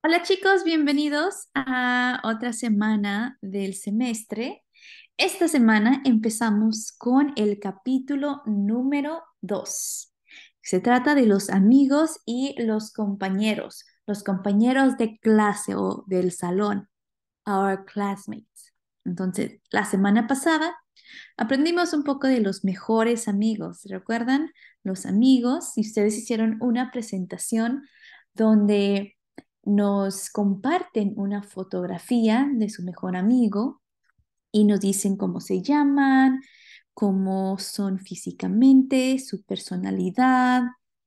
Hola chicos, bienvenidos a otra semana del semestre. Esta semana empezamos con el capítulo número 2. Se trata de los amigos y los compañeros, los compañeros de clase o del salón, our classmates. Entonces, la semana pasada aprendimos un poco de los mejores amigos, ¿recuerdan? Los amigos, y ustedes hicieron una presentación donde nos comparten una fotografía de su mejor amigo y nos dicen cómo se llaman, cómo son físicamente, su personalidad,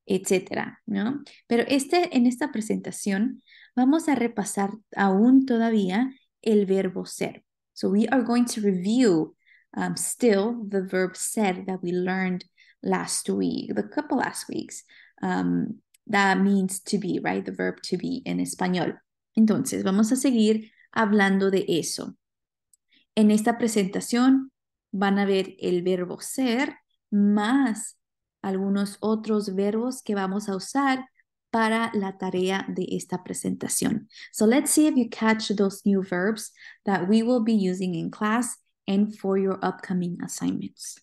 etcétera, ¿no? Pero este, en esta presentación vamos a repasar aún todavía el verbo ser. So we are going to review um, still the verb ser that we learned last week, the couple last weeks. Um, that means to be, right? The verb to be en español. Entonces, vamos a seguir hablando de eso. En esta presentación van a ver el verbo ser más algunos otros verbos que vamos a usar para la tarea de esta presentación. So let's see if you catch those new verbs that we will be using in class and for your upcoming assignments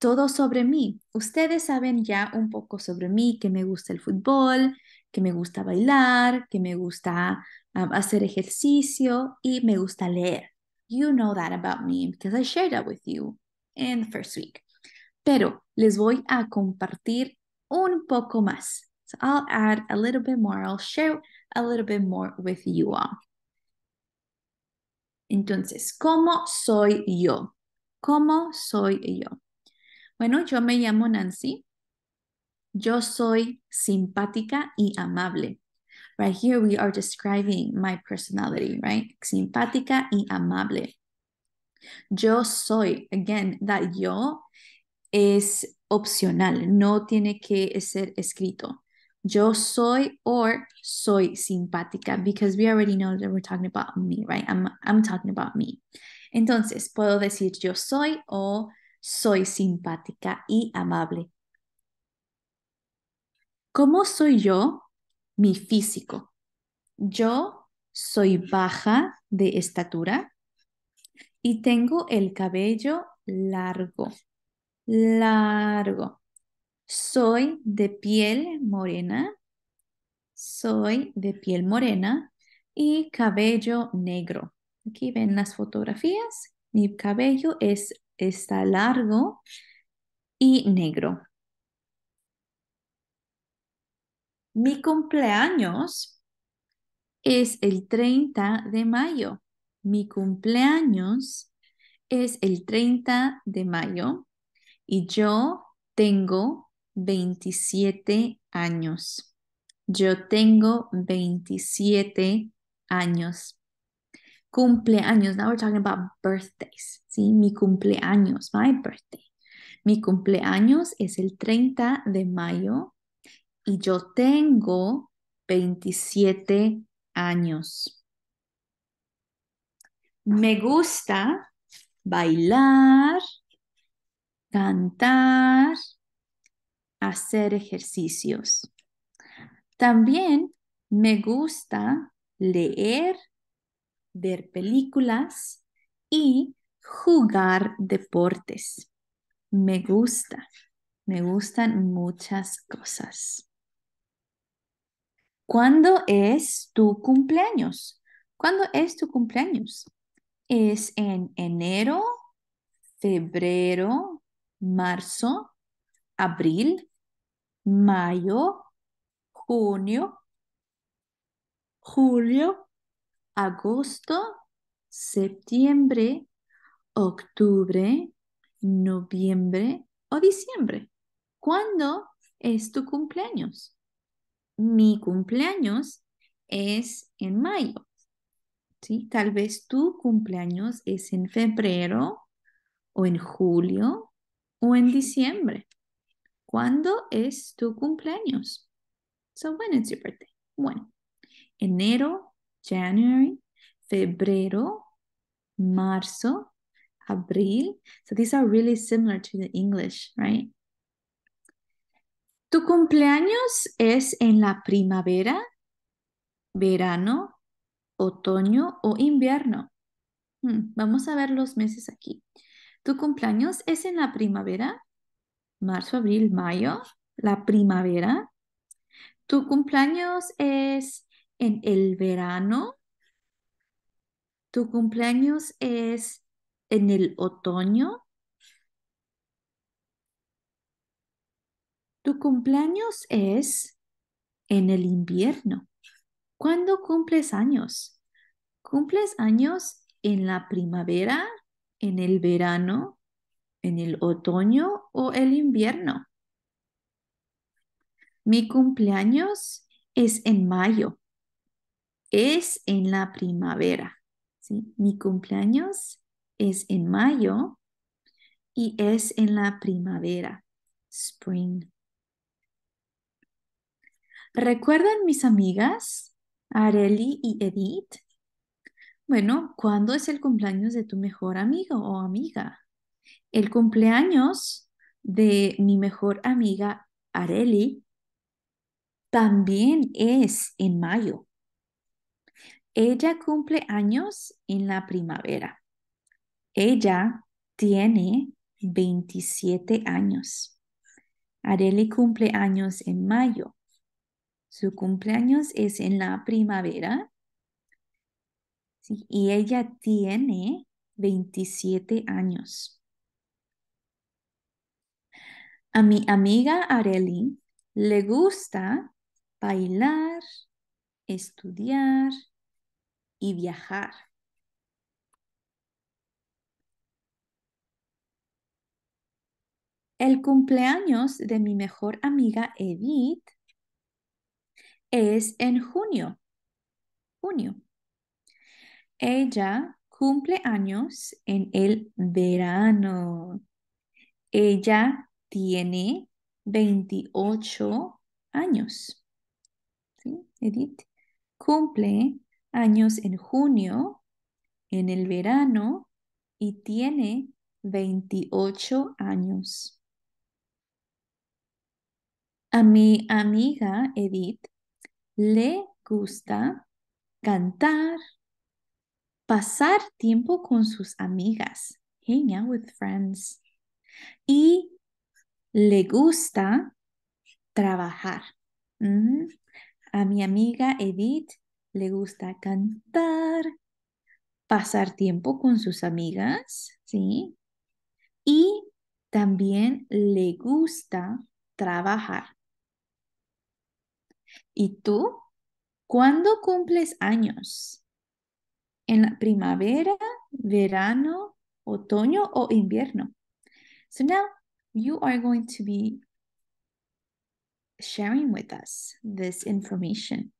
todo sobre mí. Ustedes saben ya un poco sobre mí, que me gusta el fútbol, que me gusta bailar, que me gusta ah, hacer ejercicio y me gusta leer. You know that about me because I shared that with you in the first week. Pero les voy a compartir un poco más. So I'll add a little bit more. I'll share a little bit more with you all. Entonces, ¿cómo soy yo? ¿Cómo soy yo? Bueno, yo me llamo Nancy. Yo soy simpática y amable. Right here we are describing my personality, right? Simpática y amable. Yo soy, again, that yo es opcional, no tiene que ser escrito. Yo soy or soy simpática because we already know that we're talking about me, right? I'm, I'm talking about me. Entonces, puedo decir yo soy o soy simpática y amable. ¿Cómo soy yo? Mi físico. Yo soy baja de estatura y tengo el cabello largo, largo. Soy de piel morena, soy de piel morena y cabello negro. Aquí ven las fotografías. Mi cabello es está largo y negro. Mi cumpleaños es el 30 de mayo. Mi cumpleaños es el 30 de mayo y yo tengo 27 años. Yo tengo 27 años cumpleaños. Now we're talking about birthdays, ¿sí? Mi cumpleaños, my birthday. Mi cumpleaños es el 30 de mayo y yo tengo 27 años. Me gusta bailar, cantar, hacer ejercicios. También me gusta leer ver películas y jugar deportes. Me gusta, me gustan muchas cosas. ¿Cuándo es tu cumpleaños? ¿Cuándo es tu cumpleaños? ¿Es en enero, febrero, marzo, abril, mayo, junio, julio, agosto, septiembre, octubre, noviembre o diciembre. ¿Cuándo es tu cumpleaños? Mi cumpleaños es en mayo. ¿sí? Tal vez tu cumpleaños es en febrero o en julio o en diciembre. ¿Cuándo es tu cumpleaños? So when is your birthday? Bueno, enero, January, febrero, marzo, abril. So these are really similar to the English, right? Tu cumpleaños es en la primavera, verano, otoño o invierno. Hmm, vamos a ver los meses aquí. Tu cumpleaños es en la primavera, marzo, abril, mayo, la primavera. Tu cumpleaños es en el verano, tu cumpleaños es en el otoño, tu cumpleaños es en el invierno. ¿Cuándo cumples años? ¿Cumples años en la primavera, en el verano, en el otoño o el invierno? Mi cumpleaños es en mayo es en la primavera. Mi cumpleaños es en mayo y es en la primavera, spring. ¿Recuerdan mis amigas Areli y Edith? Bueno, ¿cuándo es el cumpleaños de tu mejor amigo o amiga? El cumpleaños de mi mejor amiga Areli también es en mayo. Ella cumple años en la primavera. Ella tiene 27 años. Areli cumple años en mayo. Su cumpleaños es en la primavera. Y ella tiene 27 años. A mi amiga Areli le gusta bailar, estudiar y viajar. El cumpleaños de mi mejor amiga Edith es en junio. Junio. Ella cumple años en el verano. Ella tiene 28 años. Edith cumple años en junio, en el verano, y tiene 28 años. A mi amiga Edith le gusta cantar, pasar tiempo con sus amigas, hang with friends, y le gusta trabajar. Mm. A mi amiga Edith le gusta cantar, pasar tiempo con sus amigas, ¿sí? Y también le gusta trabajar. ¿Y tú? ¿Cuándo cumples años? ¿En la primavera, verano, otoño o invierno? So now you are going to be sharing with us this information.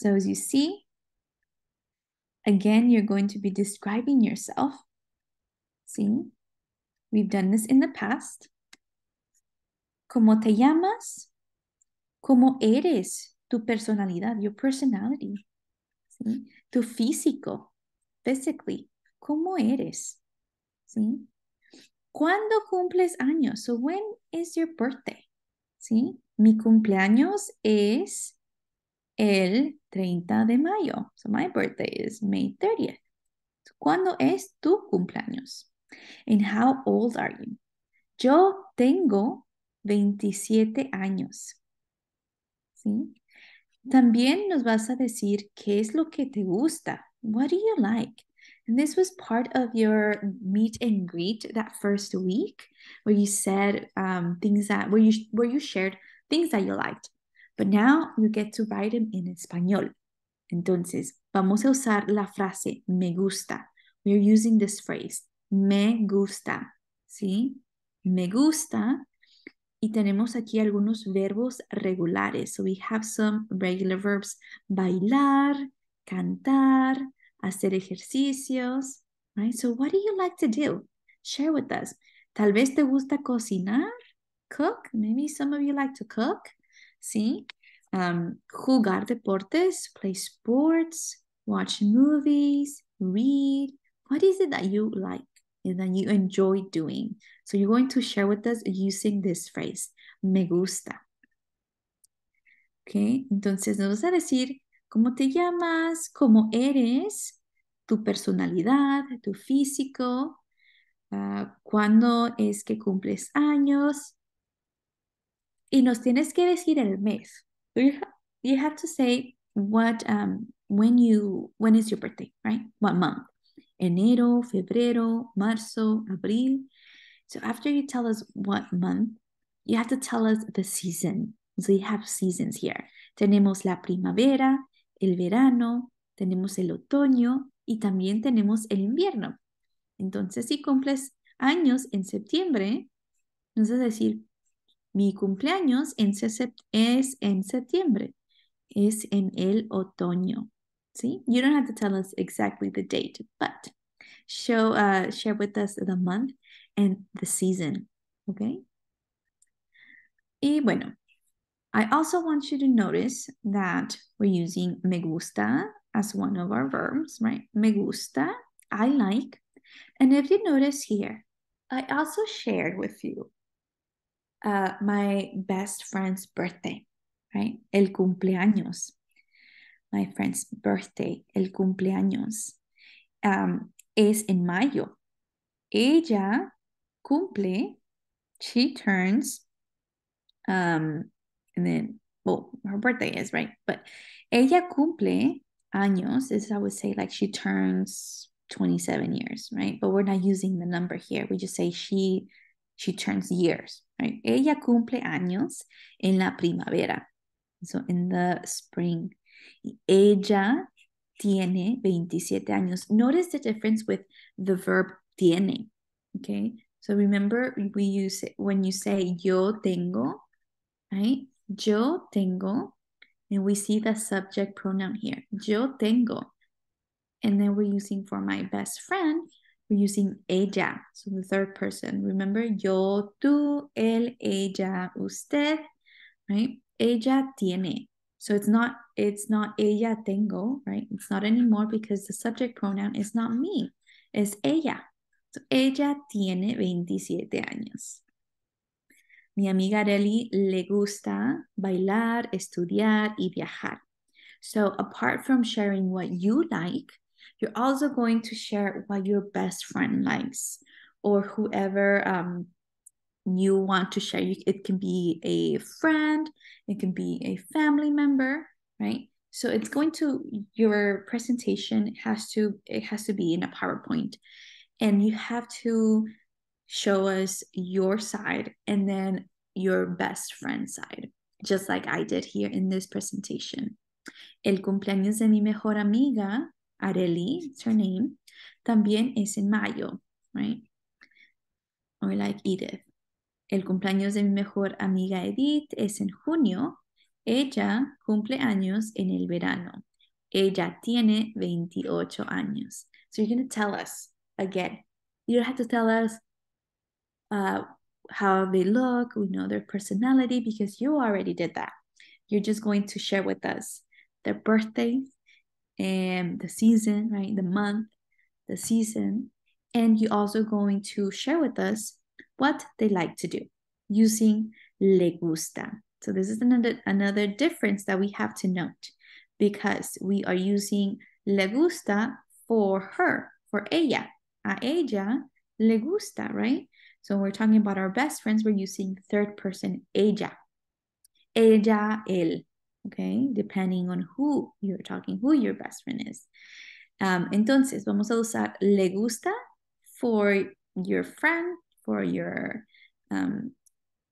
So as you see, again, you're going to be describing yourself. ¿sí? we've done this in the past. ¿Cómo te llamas? ¿Cómo eres? Tu personalidad, your personality. ¿Sí? Tu físico, physically. ¿Cómo eres? ¿Sí? ¿Cuándo cumples años? So when is your birthday? ¿Sí? Mi cumpleaños es el 30 de mayo. So my birthday is May 30th. ¿Cuándo es tu cumpleaños? And how old are you? Yo tengo 27 años. ¿Sí? También nos vas a decir qué es lo que te gusta. What do you like? And this was part of your meet and greet that first week, where you said um, things that where you where you shared things that you liked. But now you get to write them in español. Entonces, vamos a usar la frase me gusta. We're using this phrase, me gusta, ¿sí? Me gusta. Y tenemos aquí algunos verbos regulares. So we have some regular verbs, bailar, cantar, hacer ejercicios, right? So what do you like to do? Share with us. Tal vez te gusta cocinar, cook. Maybe some of you like to cook. ¿sí? Um, jugar deportes, play sports, watch movies, read. What is it that you like and that you enjoy doing? So you're going to share with us using this phrase, me gusta. Okay, entonces nos vas a decir cómo te llamas, cómo eres, tu personalidad, tu físico, cuando ah, cuándo es que cumples años, y nos tienes que decir el mes. You have, to say what um, when you when is your birthday, right? What month? Enero, febrero, marzo, abril. So after you tell us what month, you have to tell us the season. So you have seasons here. Tenemos la primavera, el verano, tenemos el otoño y también tenemos el invierno. Entonces, si cumples años en septiembre, nos vas a decir Mi cumpleaños es en septiembre. Es en el otoño. Si you don't have to tell us exactly the date, but show uh, share with us the month and the season, okay? Y bueno, I also want you to notice that we're using me gusta as one of our verbs, right? Me gusta, I like. And if you notice here, I also shared with you uh, my best friend's birthday, right? El cumpleaños. My friend's birthday, el cumpleaños, um, is in mayo. Ella cumple, she turns, um, and then, well, her birthday is, right? But ella cumple años is, I would say, like she turns 27 years, right? But we're not using the number here. We just say she she turns years, right? Ella cumple años en la primavera. So in the spring. Ella tiene 27 años. Notice the difference with the verb tiene. Okay. So remember, we use it when you say yo tengo, right? Yo tengo. And we see the subject pronoun here. Yo tengo. And then we're using for my best friend. We're using ella, so the third person. Remember, yo, tú, él, ella, usted, right? Ella tiene. So it's not it's not ella tengo, right? It's not anymore because the subject pronoun is not me. It's ella. So ella tiene 27 años. Mi amiga Areli le gusta bailar, estudiar y viajar. So apart from sharing what you like, you're also going to share what your best friend likes or whoever um, you want to share. It can be a friend, it can be a family member, right? So it's going to your presentation has to it has to be in a PowerPoint, and you have to show us your side and then your best friend side, just like I did here in this presentation. El cumpleaños de mi mejor amiga Areli, it's her name, también es en mayo, right? Or like Edith. El cumpleaños de mi mejor amiga Edith es en junio. Ella cumple años en el verano. Ella tiene 28 años. So you're going to tell us again. You don't have to tell us uh, how they look, we know their personality because you already did that. You're just going to share with us their birthdays. And um, the season, right? The month, the season. And you're also going to share with us what they like to do using le gusta. So this is another another difference that we have to note because we are using le gusta for her, for ella. A ella le gusta, right? So we're talking about our best friends, we're using third person ella. Ella, él okay? Depending on who you're talking, who your best friend is. Um, entonces, vamos a usar le gusta for your friend, for your um,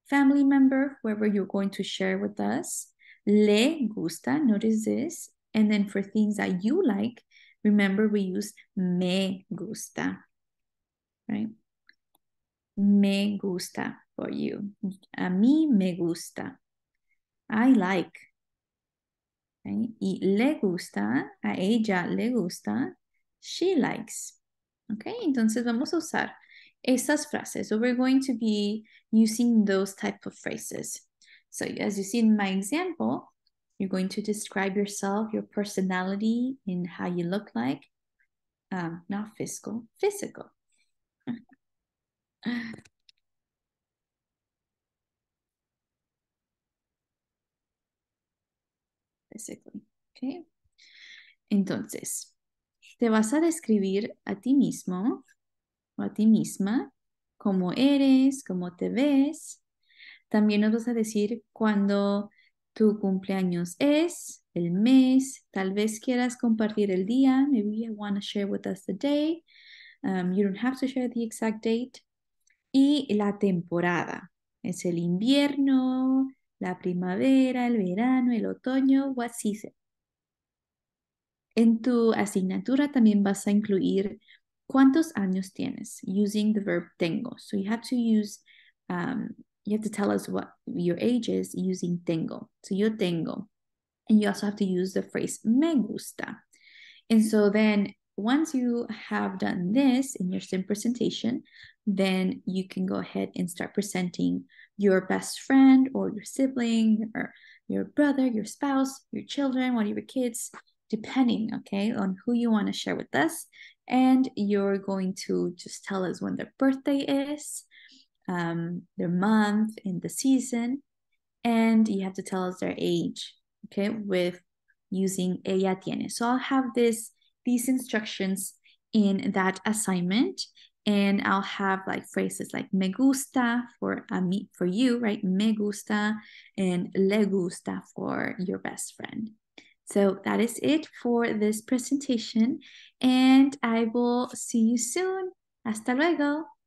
family member, whoever you're going to share with us. Le gusta, notice this. And then for things that you like, remember we use me gusta, right? Me gusta for you. A mí me gusta. I like. ¿okay? Y le gusta, a ella le gusta, she likes. Okay, entonces vamos a usar esas frases. So we're going to be using those type of phrases. So as you see in my example, you're going to describe yourself, your personality, and how you look like. Um, not physical, physical. Entonces, te vas a describir a ti mismo o a ti misma cómo eres, cómo te ves. También nos vas a decir cuándo tu cumpleaños es, el mes, tal vez quieras compartir el día, maybe you want to share with us the day. Um, you don't have to share the exact date. Y la temporada, es el invierno, La primavera, el verano, el otoño, what season. En tu asignatura también vas a incluir cuántos años tienes using the verb tengo. So you have to use, um, you have to tell us what your age is using tengo. So yo tengo. And you also have to use the phrase me gusta. And so then once you have done this in your SIM presentation, then you can go ahead and start presenting your best friend or your sibling or your brother, your spouse, your children, one of your kids, depending, okay, on who you want to share with us. And you're going to just tell us when their birthday is, um, their month, in the season. And you have to tell us their age, okay, with using ella tiene. So I'll have this these instructions in that assignment and I'll have like phrases like me gusta for a uh, meet for you, right? Me gusta and le gusta for your best friend. So that is it for this presentation, and I will see you soon. Hasta luego.